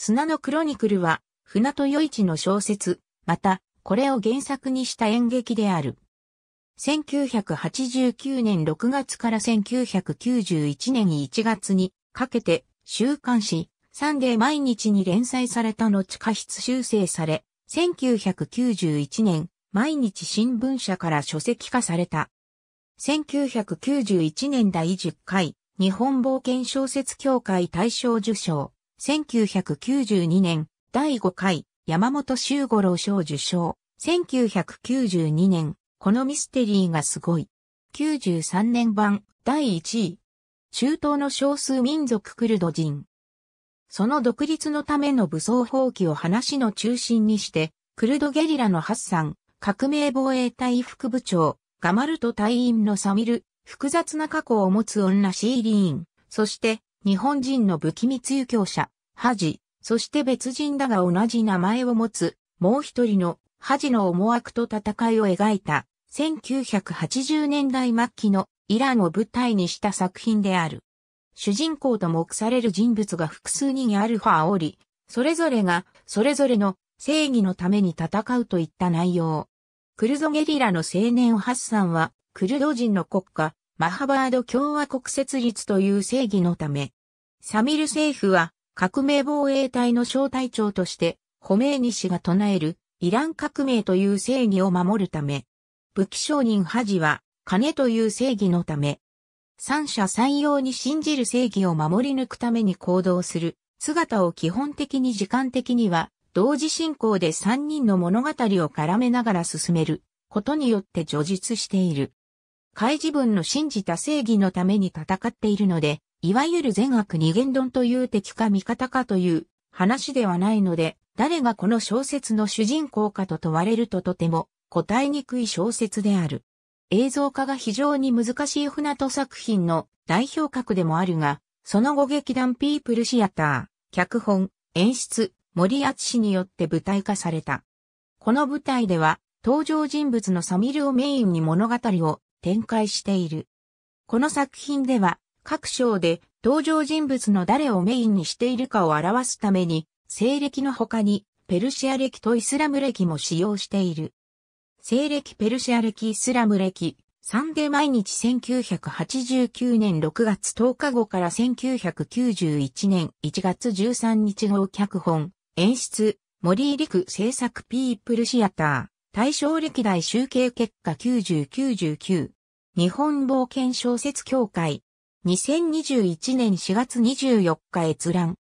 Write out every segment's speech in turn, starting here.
砂のクロニクルは、船戸与一の小説、また、これを原作にした演劇である。1989年6月から1991年1月にかけて週刊誌サンデー毎日に連載された後過失修正され、1991年毎日新聞社から書籍化された。1991年第10回日本冒険小説協会大賞受賞。1992年、第5回、山本周五郎賞受賞。1992年、このミステリーがすごい。93年版、第1位。中東の少数民族クルド人。その独立のための武装放棄を話の中心にして、クルドゲリラのハッサン、革命防衛隊副部長、ガマルト隊員のサミル、複雑な過去を持つ女シーリーン、そして、日本人の武器密輸教者、恥、そして別人だが同じ名前を持つ、もう一人の恥の思惑と戦いを描いた、1980年代末期のイランを舞台にした作品である。主人公と目される人物が複数人アルファおり、それぞれが、それぞれの正義のために戦うといった内容。クルゾゲリラの青年ハッサンは、クルド人の国家、マハバード共和国設立という正義のため、サミル政府は革命防衛隊の小隊長として、ホメーニ氏が唱えるイラン革命という正義を守るため、武器商人ハジは金という正義のため、三者三様に信じる正義を守り抜くために行動する姿を基本的に時間的には同時進行で三人の物語を絡めながら進めることによって叙述している。開示文の信じた正義のために戦っているので、いわゆる善悪二元論という敵か味方かという話ではないので、誰がこの小説の主人公かと問われるととても答えにくい小説である。映像化が非常に難しい船戸作品の代表格でもあるが、その後劇団ピープルシアター、脚本、演出、森厚氏によって舞台化された。この舞台では、登場人物のサミルをメインに物語を展開している。この作品では、各章で登場人物の誰をメインにしているかを表すために、西暦の他に、ペルシア暦とイスラム暦も使用している。西暦ペルシア暦イスラム暦、サンデ毎日1989年6月10日後から1991年1月13日号脚本、演出、森陸制作ピープルシアター、大正歴代集計結果9099、日本冒険小説協会、2021年4月24日閲覧。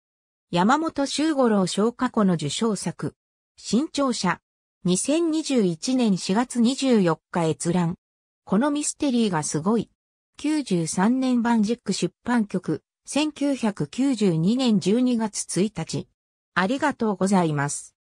山本周五郎小過去の受賞作。新潮社。2021年4月24日閲覧。このミステリーがすごい。93年版ジック出版局。1992年12月1日。ありがとうございます。